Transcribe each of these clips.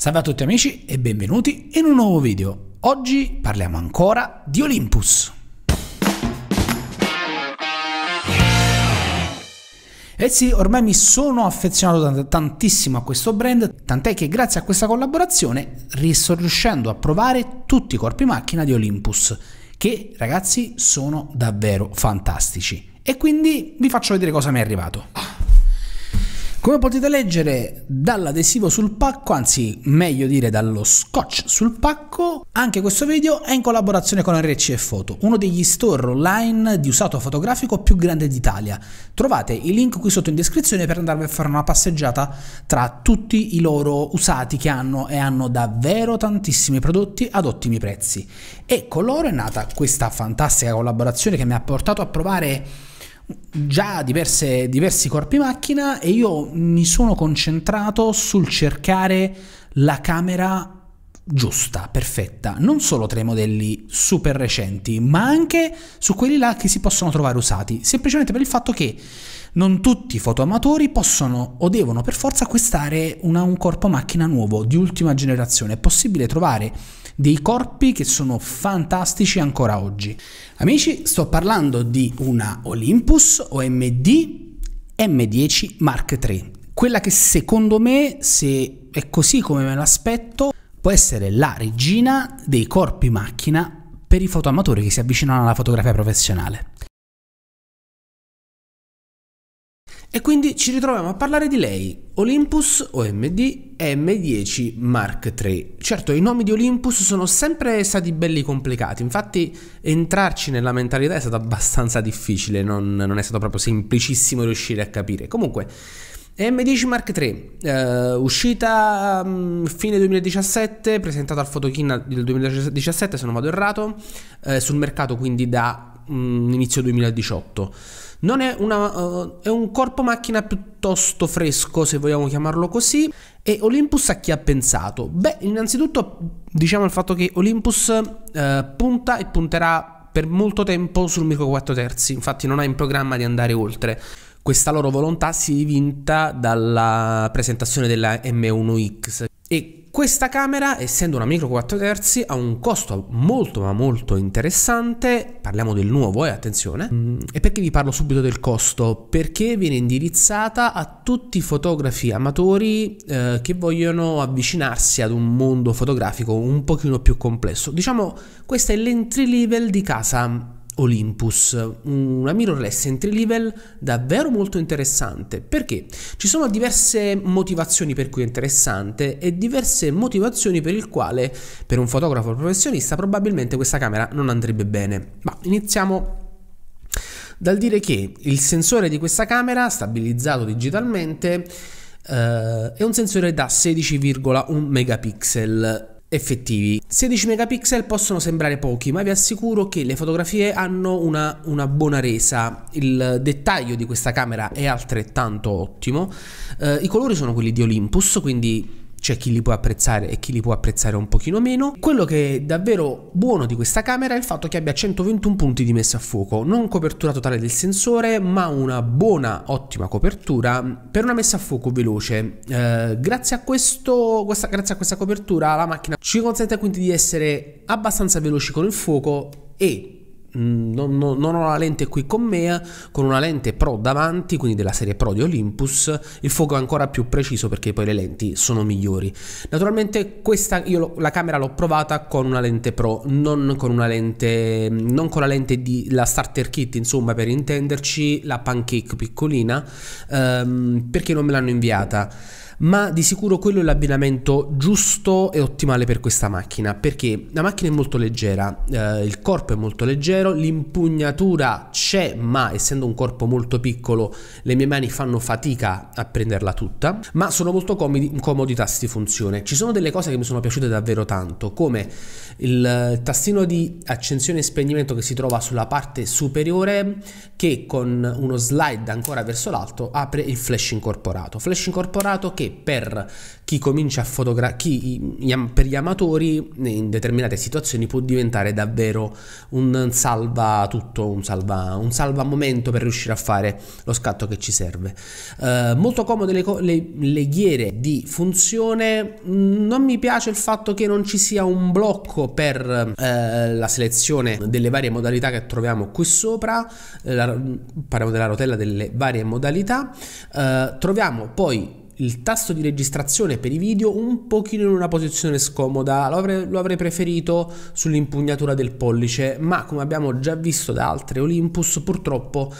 Salve a tutti amici e benvenuti in un nuovo video. Oggi parliamo ancora di Olympus. Eh sì, ormai mi sono affezionato tantissimo a questo brand, tant'è che grazie a questa collaborazione sto riuscendo a provare tutti i corpi macchina di Olympus, che ragazzi sono davvero fantastici. E quindi vi faccio vedere cosa mi è arrivato. Come potete leggere dall'adesivo sul pacco, anzi meglio dire dallo scotch sul pacco, anche questo video è in collaborazione con RC Photo, uno degli store online di usato fotografico più grande d'Italia. Trovate il link qui sotto in descrizione per andarvi a fare una passeggiata tra tutti i loro usati che hanno e hanno davvero tantissimi prodotti ad ottimi prezzi. E con loro è nata questa fantastica collaborazione che mi ha portato a provare già diverse, diversi corpi macchina e io mi sono concentrato sul cercare la camera giusta, perfetta, non solo tra i modelli super recenti, ma anche su quelli là che si possono trovare usati, semplicemente per il fatto che non tutti i fotoamatori possono o devono per forza acquistare una, un corpo macchina nuovo di ultima generazione. È possibile trovare dei corpi che sono fantastici ancora oggi. Amici, sto parlando di una Olympus OMD M10 Mark III, quella che secondo me, se è così come me l'aspetto, può essere la regina dei corpi macchina per i fotoamatori che si avvicinano alla fotografia professionale. E quindi ci ritroviamo a parlare di lei, Olympus OMD M10 Mark III. Certo, i nomi di Olympus sono sempre stati belli complicati, infatti entrarci nella mentalità è stato abbastanza difficile, non, non è stato proprio semplicissimo riuscire a capire. Comunque, M10 Mark III, eh, uscita mh, mm, fine 2017, presentata al Photokina del 2017 se non vado errato, eh, sul mercato quindi da mh, mm, inizio 2018. Non è, una, uh, è un corpo macchina piuttosto fresco, se vogliamo chiamarlo così. E Olympus a chi ha pensato? Beh, innanzitutto diciamo il fatto che Olympus uh, punta e punterà per molto tempo sul micro 4 terzi, infatti non ha in programma di andare oltre. Questa loro volontà si è vinta dalla presentazione della M1X e questa camera, essendo una micro 4 terzi, ha un costo molto ma molto interessante, parliamo del nuovo e eh, attenzione, mm, e perché vi parlo subito del costo? Perché viene indirizzata a tutti i fotografi amatori eh, che vogliono avvicinarsi ad un mondo fotografico un pochino più complesso. Diciamo, questa è l'entry level di casa, Olympus, una mirrorless entry level davvero molto interessante perché ci sono diverse motivazioni per cui è interessante e diverse motivazioni per il quale per un fotografo professionista probabilmente questa camera non andrebbe bene. Ma iniziamo dal dire che il sensore di questa camera stabilizzato digitalmente eh, è un sensore da 16,1 megapixel effettivi. 16 megapixel possono sembrare pochi, ma vi assicuro che le fotografie hanno una, una buona resa. Il dettaglio di questa camera è altrettanto ottimo. Eh, I colori sono quelli di Olympus, quindi c'è chi li può apprezzare e chi li può apprezzare un pochino meno. Quello che è davvero buono di questa camera è il fatto che abbia 121 punti di messa a fuoco, non copertura totale del sensore, ma una buona, ottima copertura per una messa a fuoco veloce. Eh, grazie, a questo, questa, grazie a questa copertura la macchina ci consente quindi di essere abbastanza veloci con il fuoco e Mm, non, non, non, ho la lente qui con me, con una lente Pro davanti, quindi della serie Pro di Olympus, il fuoco è ancora più preciso perché poi le lenti sono migliori. Naturalmente questa, io la camera l'ho provata con una lente Pro, non con una lente, mm, non con la lente di la starter kit, insomma per intenderci, la pancake piccolina, ehm, perché non me l'hanno inviata ma di sicuro quello è l'abbinamento giusto e ottimale per questa macchina, perché la macchina è molto leggera, eh, il corpo è molto leggero, l'impugnatura c'è, ma essendo un corpo molto piccolo le mie mani fanno fatica a prenderla tutta, ma sono molto comodi, comodi i tasti funzione. Ci sono delle cose che mi sono piaciute davvero tanto, come il tastino di accensione e spegnimento che si trova sulla parte superiore che con uno slide ancora verso l'alto apre il flash incorporato. Flash incorporato che per chi comincia a fotografare, per gli amatori in determinate situazioni può diventare davvero un salva tutto, un salva, un salva momento per riuscire a fare lo scatto che ci serve. Eh, molto comode le, co- le, le ghiere di funzione, non mi piace il fatto che non ci sia un blocco per eh, la selezione delle varie modalità che troviamo qui sopra, eh, la, parliamo della rotella delle varie modalità, eh, troviamo poi il tasto di registrazione per i video un pochino in una posizione scomoda, lo avrei, lo avrei preferito sull'impugnatura del pollice, ma come abbiamo già visto da altre Olympus, purtroppo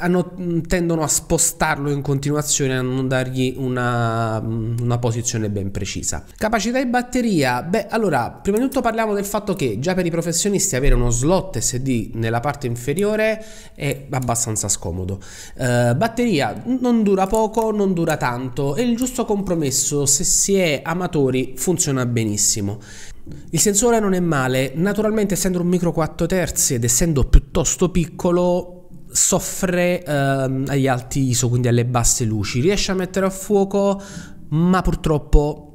hanno, mm, tendono a spostarlo in continuazione a non dargli una, mm, una, posizione ben precisa. Capacità di batteria, beh allora prima di tutto parliamo del fatto che già per i professionisti avere uno slot SD nella parte inferiore è abbastanza scomodo. Eh, batteria non dura poco, non dura tanto, è il giusto compromesso, se si è amatori funziona benissimo. Il sensore non è male, naturalmente essendo un micro 4 terzi ed essendo piuttosto piccolo soffre ehm, agli alti ISO, quindi alle basse luci, riesce a mettere a fuoco ma purtroppo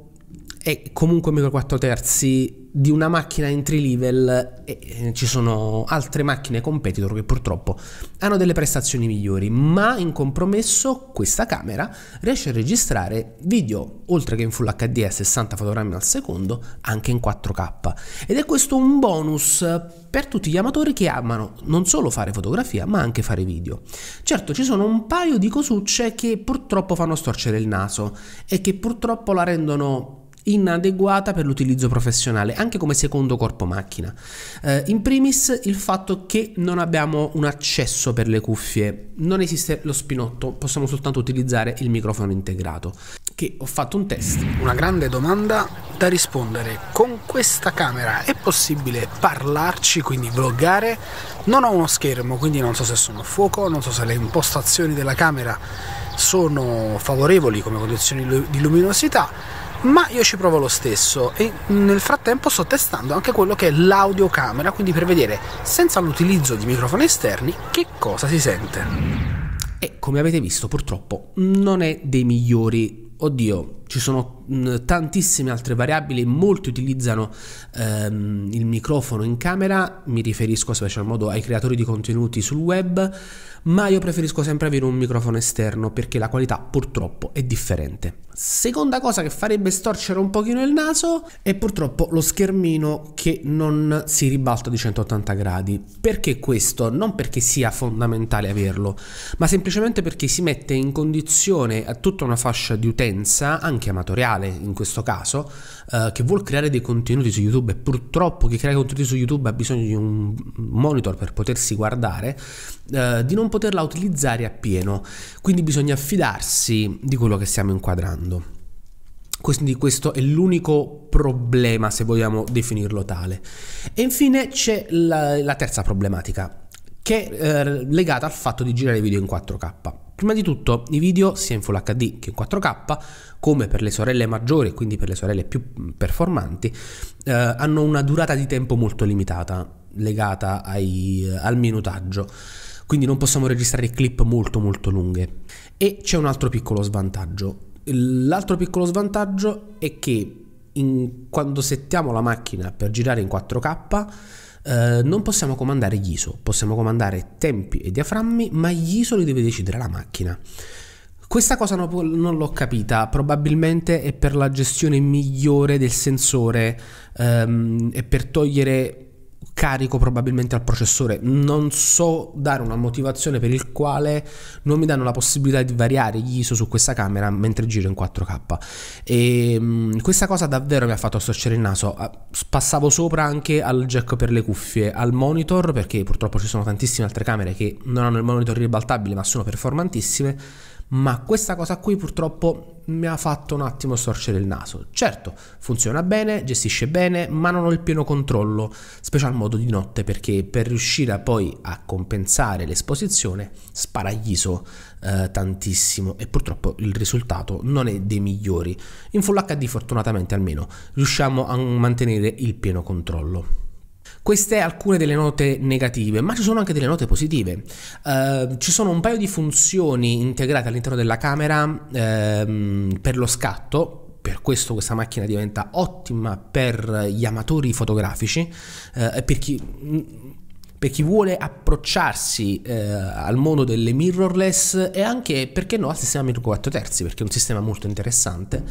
è comunque un micro 4 terzi di una macchina entry level e eh, ci sono altre macchine competitor che purtroppo hanno delle prestazioni migliori ma in compromesso questa camera riesce a registrare video oltre che in full hd a 60 fotogrammi al secondo anche in 4k ed è questo un bonus per tutti gli amatori che amano non solo fare fotografia ma anche fare video certo ci sono un paio di cosucce che purtroppo fanno storcere il naso e che purtroppo la rendono inadeguata per l'utilizzo professionale, anche come secondo corpo macchina. Eh, in primis il fatto che non abbiamo un accesso per le cuffie, non esiste lo spinotto, possiamo soltanto utilizzare il microfono integrato. Che ho fatto un test. Una grande domanda da rispondere. Con questa camera è possibile parlarci, quindi vloggare? Non ho uno schermo, quindi non so se sono a fuoco, non so se le impostazioni della camera sono favorevoli come condizioni di luminosità ma io ci provo lo stesso e nel frattempo sto testando anche quello che è l'audiocamera, quindi per vedere senza l'utilizzo di microfoni esterni che cosa si sente. E come avete visto purtroppo non è dei migliori, oddio, ci sono mm, tantissime altre variabili, molti utilizzano ehm, il microfono in camera, mi riferisco a special modo ai creatori di contenuti sul web, ma io preferisco sempre avere un microfono esterno perché la qualità purtroppo è differente. Seconda cosa che farebbe storcere un pochino il naso è purtroppo lo schermino che non si ribalta di 180 gradi. Perché questo? Non perché sia fondamentale averlo, ma semplicemente perché si mette in condizione a tutta una fascia di utenza, anche anche amatoriale in questo caso, eh, che vuol creare dei contenuti su YouTube e purtroppo chi crea contenuti su YouTube ha bisogno di un monitor per potersi guardare, eh, di non poterla utilizzare appieno. Quindi bisogna affidarsi di quello che stiamo inquadrando. Quindi questo è l'unico problema, se vogliamo definirlo tale. E infine c'è la, la terza problematica, che è eh, legata al fatto di girare video in 4K. Prima di tutto i video sia in Full HD che in 4K, come per le sorelle maggiori e quindi per le sorelle più performanti, eh, hanno una durata di tempo molto limitata legata ai, eh, al minutaggio quindi non possiamo registrare clip molto molto lunghe. E c'è un altro piccolo svantaggio. L'altro piccolo svantaggio è che in, quando settiamo la macchina per girare in 4K eh, non possiamo comandare gli ISO, possiamo comandare tempi e diaframmi, ma gli ISO li deve decidere la macchina. Questa cosa non, l'ho capita, probabilmente è per la gestione migliore del sensore um, e per togliere carico probabilmente al processore. Non so dare una motivazione per il quale non mi danno la possibilità di variare gli ISO su questa camera mentre giro in 4K. E ehm, questa cosa davvero mi ha fatto storcere il naso. Ah, passavo sopra anche al jack per le cuffie, al monitor, perché purtroppo ci sono tantissime altre camere che non hanno il monitor ribaltabile ma sono performantissime ma questa cosa qui purtroppo mi ha fatto un attimo storcere il naso. Certo, funziona bene, gestisce bene, ma non ho il pieno controllo, special modo di notte, perché per riuscire poi a compensare l'esposizione spara gli ISO eh, tantissimo e purtroppo il risultato non è dei migliori. In Full HD fortunatamente almeno riusciamo a mantenere il pieno controllo. Queste alcune delle note negative, ma ci sono anche delle note positive. Uh, ci sono un paio di funzioni integrate all'interno della camera uh, per lo scatto, per questo questa macchina diventa ottima per gli amatori fotografici eh, per, mm, per chi vuole approcciarsi eh, al mondo delle mirrorless e anche, perché no, al sistema 1,4 terzi, perché è un sistema molto interessante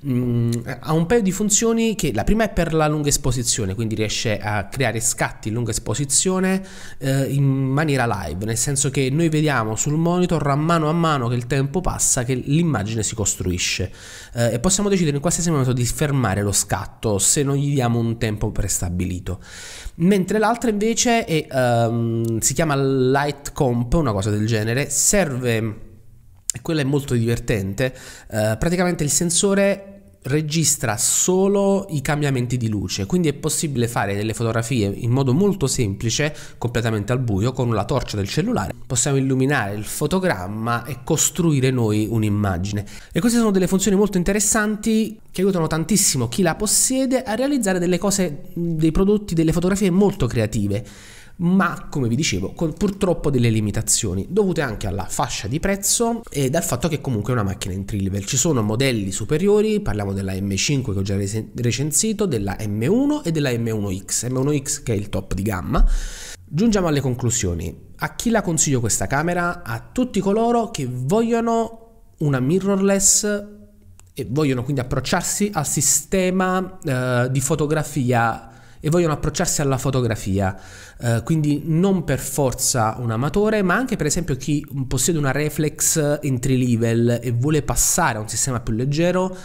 mh, mm, ha un paio di funzioni che la prima è per la lunga esposizione, quindi riesce a creare scatti in lunga esposizione eh, in maniera live, nel senso che noi vediamo sul monitor a mano a mano che il tempo passa che l'immagine si costruisce eh, e possiamo decidere in qualsiasi momento di fermare lo scatto se non gli diamo un tempo prestabilito. Mentre l'altra invece è, ehm, si chiama Light Comp, una cosa del genere, serve e quella è molto divertente, eh, praticamente il sensore registra solo i cambiamenti di luce, quindi è possibile fare delle fotografie in modo molto semplice, completamente al buio, con la torcia del cellulare. Possiamo illuminare il fotogramma e costruire noi un'immagine. E queste sono delle funzioni molto interessanti che aiutano tantissimo chi la possiede a realizzare delle cose, dei prodotti, delle fotografie molto creative ma come vi dicevo con purtroppo delle limitazioni dovute anche alla fascia di prezzo e dal fatto che comunque è una macchina in level. Ci sono modelli superiori, parliamo della M5 che ho già recensito, della M1 e della M1X, M1X che è il top di gamma. Giungiamo alle conclusioni. A chi la consiglio questa camera? A tutti coloro che vogliono una mirrorless e vogliono quindi approcciarsi al sistema eh, di fotografia e vogliono approcciarsi alla fotografia, eh, quindi non per forza un amatore, ma anche per esempio chi possiede una reflex entry level e vuole passare a un sistema più leggero.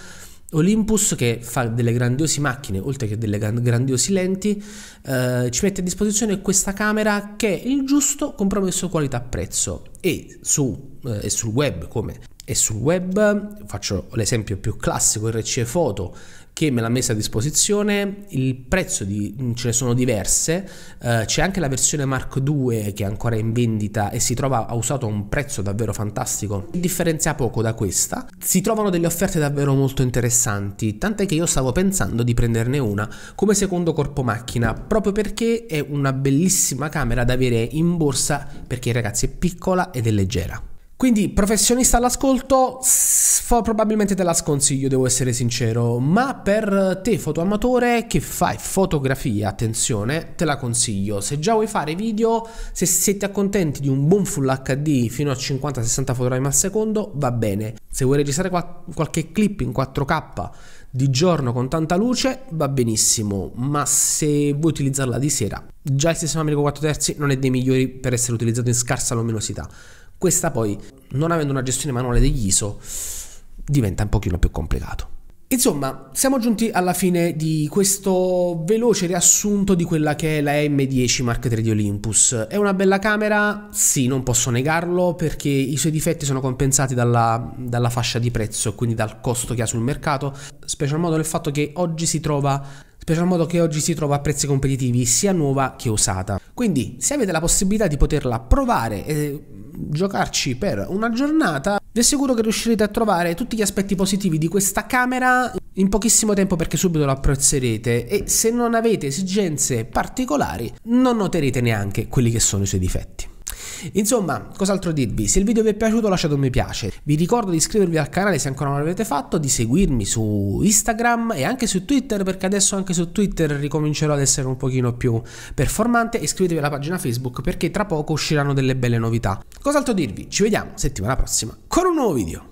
Olympus che fa delle grandiose macchine oltre che delle grandiose lenti eh, ci mette a disposizione questa camera che è il giusto compromesso qualità-prezzo e, su, eh, sul web come e sul web faccio l'esempio più classico RC Photo, che me l'ha messa a disposizione, il prezzo di, mm, ce ne sono diverse, eh, c'è anche la versione Mark II che è ancora in vendita e si trova a usato a un prezzo davvero fantastico, differenzia poco da questa, si trovano delle offerte davvero molto interessanti, tant'è che io stavo pensando di prenderne una come secondo corpo macchina, proprio perché è una bellissima camera da avere in borsa perché ragazzi è piccola ed è leggera. Quindi, professionista all'ascolto, probabilmente te la sconsiglio, devo essere sincero. Ma per te, fotoamatore che fai fotografia, attenzione, te la consiglio. Se già vuoi fare video, se, se ti accontenti di un buon full HD fino a 50-60 fotogrammi al secondo, va bene. Se vuoi registrare qual qualche clip in 4K di giorno con tanta luce va benissimo, ma se vuoi utilizzarla di sera, già il sistema Amico 4 terzi non è dei migliori per essere utilizzato in scarsa luminosità. Questa poi, non avendo una gestione manuale degli ISO, diventa un pochino più complicato. Insomma, siamo giunti alla fine di questo veloce riassunto di quella che è la M10 Mark III di Olympus. È una bella camera? Sì, non posso negarlo perché i suoi difetti sono compensati dalla, dalla fascia di prezzo e quindi dal costo che ha sul mercato, special modo nel fatto che oggi si trova special modo che oggi si trova a prezzi competitivi sia nuova che usata. Quindi se avete la possibilità di poterla provare e giocarci per una giornata, vi assicuro che riuscirete a trovare tutti gli aspetti positivi di questa camera in pochissimo tempo perché subito lo apprezzerete e se non avete esigenze particolari non noterete neanche quelli che sono i suoi difetti. Insomma, cos'altro dirvi? Se il video vi è piaciuto lasciate un mi piace. Vi ricordo di iscrivervi al canale se ancora non l'avete fatto, di seguirmi su Instagram e anche su Twitter perché adesso anche su Twitter ricomincerò ad essere un pochino più performante. Iscrivetevi alla pagina Facebook perché tra poco usciranno delle belle novità. Cos'altro dirvi? Ci vediamo settimana prossima con un nuovo video.